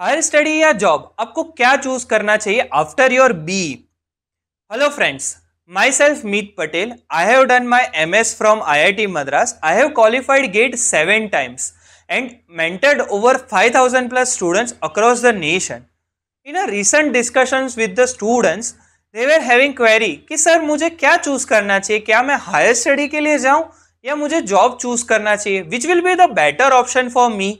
higher study या job आपको क्या चूज करना चाहिए after your B hello friends myself Meet Patel I have done my M S from I I T Madras I have qualified GATE seven times and over five thousand plus students across the nation in a recent discussions with the students they were having query कि sir मुझे क्या choose करना चाहिए क्या मैं higher study के लिए जाऊँ या मुझे जॉब चूज करना चाहिए which will be the better option for me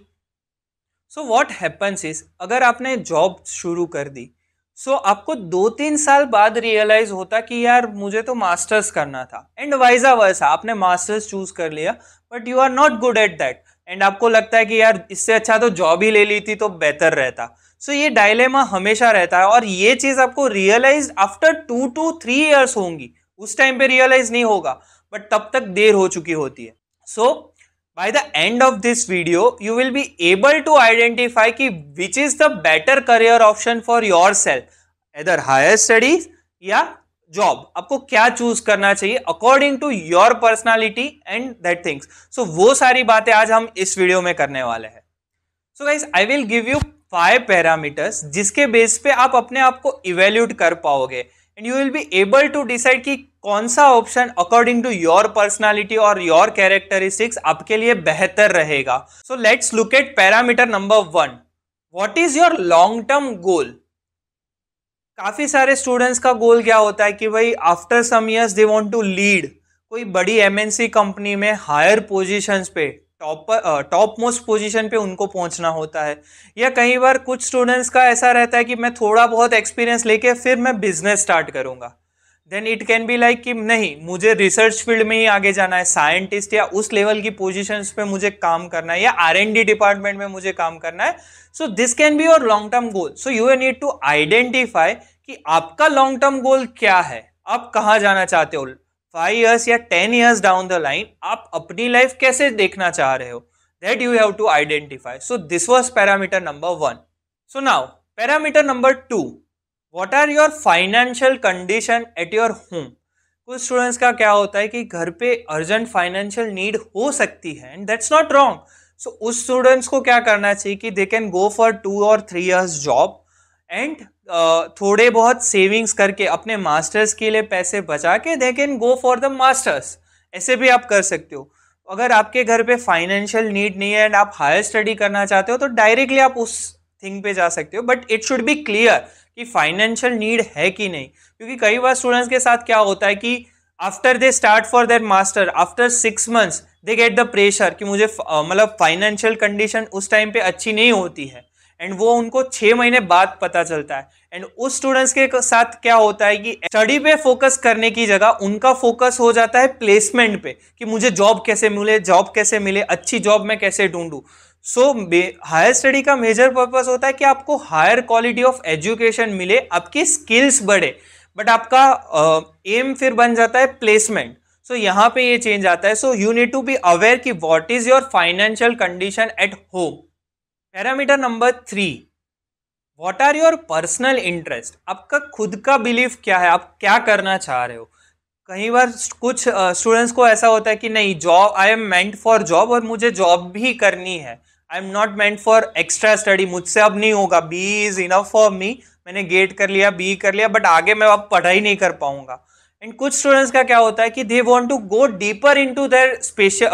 so what happens is अगर आपने जॉब शुरू कर दी सो so, आपको दो तीन साल बाद रियलाइज होता कि यार मुझे तो मास्टर्स करना था एंड वाइजा वैसा आपने मास्टर्स चूज कर लिया but you are not good at that and आपको लगता है कि यार इससे अच्छा तो जॉब ही ले ली थी तो बेहतर रहता सो so, ये डायलेमा हमेशा रहता है और ये चीज़ आपको realise after two two three years होंगी उस टाइम पे रियलाइज नहीं होगा बट तब तक देर हो चुकी होती है so so, the end of this video you will be able to identify की which is the better career option for yourself either higher studies या जॉब आपको क्या चूज करना चाहिए according to your personality and that things so वो सारी बातें आज हम इस वीडियो में करने वाले हैं so guys I will give you five parameters जिसके बेस पे आप अपने आप को इवेल्यूट कर पाओगे and you will be able to decide कि कौन सा option according to your personality और योर कैरेक्टरिस्टिक्स आपके लिए बेहतर रहेगा so let's look at parameter number one what is your long term goal काफी सारे स्टूडेंट्स का गोल क्या होता है कि भाई after some years they want to lead कोई बड़ी एमएनसी कंपनी में हायर पोजीशंस पे टॉप टॉप मोस्ट पोजीशन पे उनको पहुंचना होता है या कई बार कुछ स्टूडेंट्स का ऐसा रहता है कि मैं थोड़ा बहुत एक्सपीरियंस लेके फिर मैं बिजनेस स्टार्ट करूंगा then it can be like कि नहीं मुझे रिसर्च फील्ड में ही आगे जाना है साइंटिस्ट या उस लेवल की पोजीशंस पे मुझे काम करना है या आर एन डी डिपार्टमेंट में मुझे काम करना है so this can be your long term goal so you need to identify कि आपका लॉन्ग टर्म गोल क्या है आप कहाँ जाना चाहते हो फाइव ईयर्स या ten years down the line आप अपनी लाइफ कैसे देखना चाह रहे हो that you have to identify so this was parameter number one so now parameter number two what are your financial condition at your home कुछ students का क्या होता है कि घर पे अर्जेंट फाइनेंशियल नीड हो सकती है and that's not wrong so उस स्टूडेंट्स को क्या करना चाहिए कि they can go for two और थ्री ईयर्स जॉब एंड थोड़े बहुत सेविंग्स करके अपने मास्टर्स के लिए पैसे बचा के they can go for the masters ऐसे भी आप कर सकते हो अगर आपके घर पे फाइनेंशियल नीड नहीं है एंड आप हायर स्टडी करना चाहते हो तो डायरेक्टली आप उस थिंग पे जा सकते हो but it should be clear कि फाइनेंशियल नीड है कि नहीं क्योंकि कई बार स्टूडेंट्स के साथ क्या होता है कि after they start for their master after six months they get the pressure कि मुझे मतलब फाइनेंशियल कंडीशन उस टाइम पे अच्छी नहीं होती है एंड वो उनको छः महीने बाद पता चलता है एंड उस स्टूडेंट्स के साथ क्या होता है कि स्टडी पे फोकस करने की जगह उनका फोकस हो जाता है प्लेसमेंट पे कि मुझे जॉब कैसे मिले जॉब कैसे मिले अच्छी जॉब मैं कैसे ढूंढूँ सो हायर स्टडी का मेजर पर्पज होता है कि आपको हायर क्वालिटी ऑफ एजुकेशन मिले आपकी स्किल्स बढ़े बट आपका एम uh, फिर बन जाता है प्लेसमेंट सो so, यहाँ पे ये चेंज आता है so you need to be aware कि what is your financial condition at home parameter number three what are your personal interest आपका खुद का बिलीफ क्या है आप क्या करना चाह रहे हो कई बार कुछ स्टूडेंट्स को ऐसा होता है कि नहीं job I am meant for job और मुझे जॉब भी करनी है I am not meant for extra study मुझसे अब नहीं होगा B is enough for me मैंने गेट कर लिया बी कर लिया बट आगे मैं अब पढ़ाई नहीं कर पाऊंगा एंड कुछ स्टूडेंट्स का क्या होता है कि they want to go deeper into their special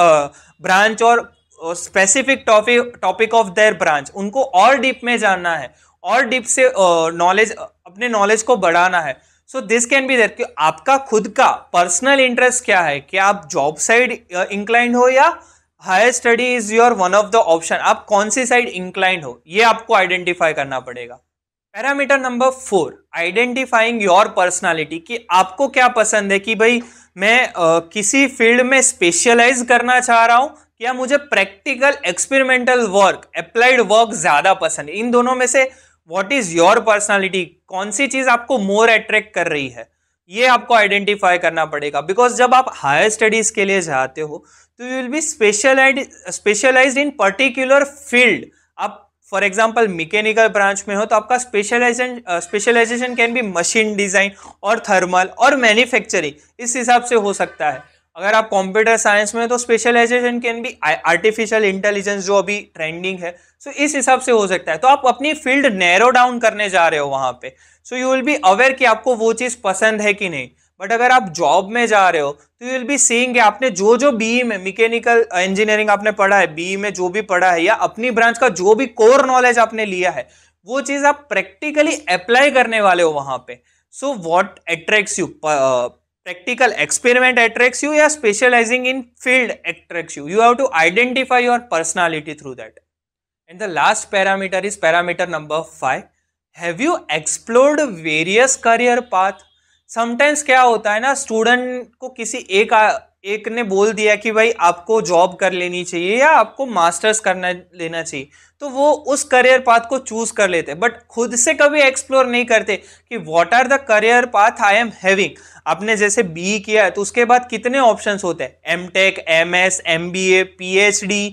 branch और specific topic of their branch उनको और डीप में जानना है और डीप से नॉलेज अपने नॉलेज को बढ़ाना है सो दिस कैन बी कि आपका खुद का पर्सनल इंटरेस्ट क्या है कि आप जॉब साइड इंक्लाइंड हो या higher study is your one of the option आप कौन सी साइड इंक्लाइंड हो ये आपको आइडेंटिफाई करना पड़ेगा parameter number four identifying your personality कि आपको क्या पसंद है कि भाई मैं आ, किसी फील्ड में स्पेशलाइज करना चाह रहा हूँ या मुझे practical experimental work applied work ज्यादा पसंद है इन दोनों में से व्हाट इज योर पर्सनालिटी कौन सी चीज आपको मोर अट्रैक्ट कर रही है ये आपको आइडेंटिफाई करना पड़ेगा बिकॉज जब आप हायर स्टडीज के लिए जाते हो तो you will be specialise specialise in particular field आप फॉर एग्जाम्पल मैकेनिकल ब्रांच में हो तो आपका specialisation specialisation can be machine design और थर्मल और मैन्युफैक्चरिंग इस हिसाब से हो सकता है अगर आप कंप्यूटर साइंस में तो specialisation can be artificial intelligence जो अभी ट्रेंडिंग है सो so, इस हिसाब से हो सकता है तो आप अपनी फील्ड नैरो डाउन करने जा रहे हो वहाँ पे so you will be aware कि आपको वो चीज़ पसंद है कि नहीं बट अगर आप जॉब में जा रहे हो तो यू विल बी सीइंग आपने जो जो बीई में मैकेनिकल इंजीनियरिंग आपने पढ़ा है बीई e में जो भी पढ़ा है या अपनी ब्रांच का जो भी कोर नॉलेज आपने लिया है वो चीज़ आप प्रैक्टिकली अप्लाई करने वाले हो वहाँ पे so what attracts you practical experiment attract you या specialising in field attract you you have to identify your personality through that and the last parameter is parameter number five have you explored various career path sometimes क्या होता है ना student को किसी एक एक ने बोल दिया कि भाई आपको जॉब कर लेनी चाहिए या आपको मास्टर्स करना लेना चाहिए तो वो उस करियर पाथ को चूज कर लेते हैं बट खुद से कभी एक्सप्लोर नहीं करते कि what are the career path I am having आपने जैसे बी किया है तो उसके बाद कितने ऑप्शन होते हैं M tech M S M B A P H D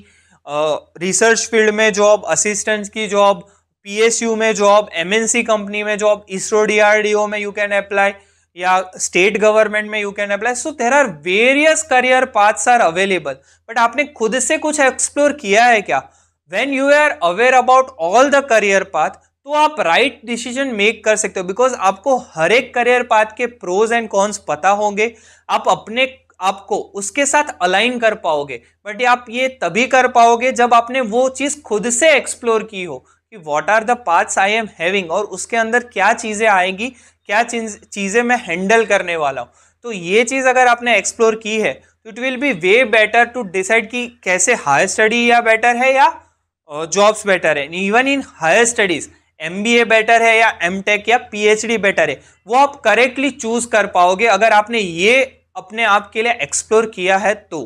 research field में जॉब असिस्टेंट की जॉब पी एस यू में job M N C company में job ISRO D D R O में यू कैन अप्लाई या state government में you can apply so there are various career paths are available but आपने खुद से कुछ explore किया है क्या when you are aware about all the career path तो आप राइट right डिसीजन मेक कर सकते हो बिकॉज आपको हर एक करियर पाथ के प्रोज एंड कॉन्स पता होंगे आप अपने आपको उसके साथ अलाइन कर पाओगे बट आप ये तभी कर पाओगे जब आपने वो चीज़ खुद से एक्सप्लोर की हो कि what are the parts I am having और उसके अंदर क्या चीज़ें आएंगी क्या चीज़ें मैं हैंडल करने वाला हूँ तो ये चीज़ अगर आपने एक्सप्लोर की है तो it will be way better to decide कि कैसे हायर स्टडी या बेटर है या जॉब्स बेटर है even in higher studies M better है या एम या पी बेटर है वो आप करेक्टली चूज कर पाओगे अगर आपने ये अपने आप के लिए एक्सप्लोर किया है तो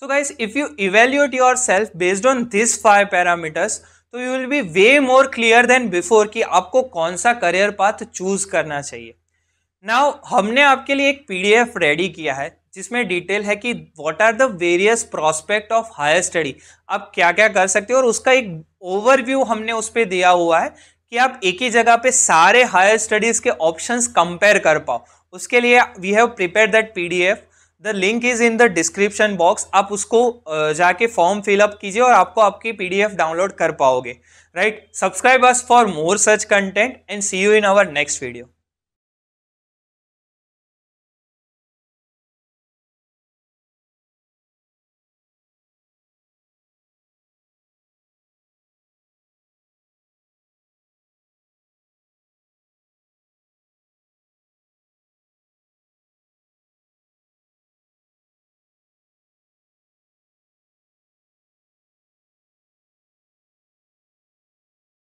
so guys if you evaluate yourself based on this five parameters तो you will be way more clear than before कि आपको कौन सा करियर पाथ चूज करना चाहिए नाउ हमने आपके लिए एक पीडीएफ रेडी किया है जिसमें डिटेल है कि what are the various prospect of higher study आप क्या क्या कर सकते हो और उसका एक ओवरव्यू हमने उस पर दिया हुआ है कि आप एक ही जगह पे सारे हायर स्टडीज़ के ऑप्शंस कंपेयर कर पाओ उसके लिए we have prepare that PDF the link is in the description box आप उसको जाके फॉर्म फिलअप कीजिए और आपको आपकी पी डी एफ डाउनलोड कर पाओगे right subscribe us for more such content and see you in our next video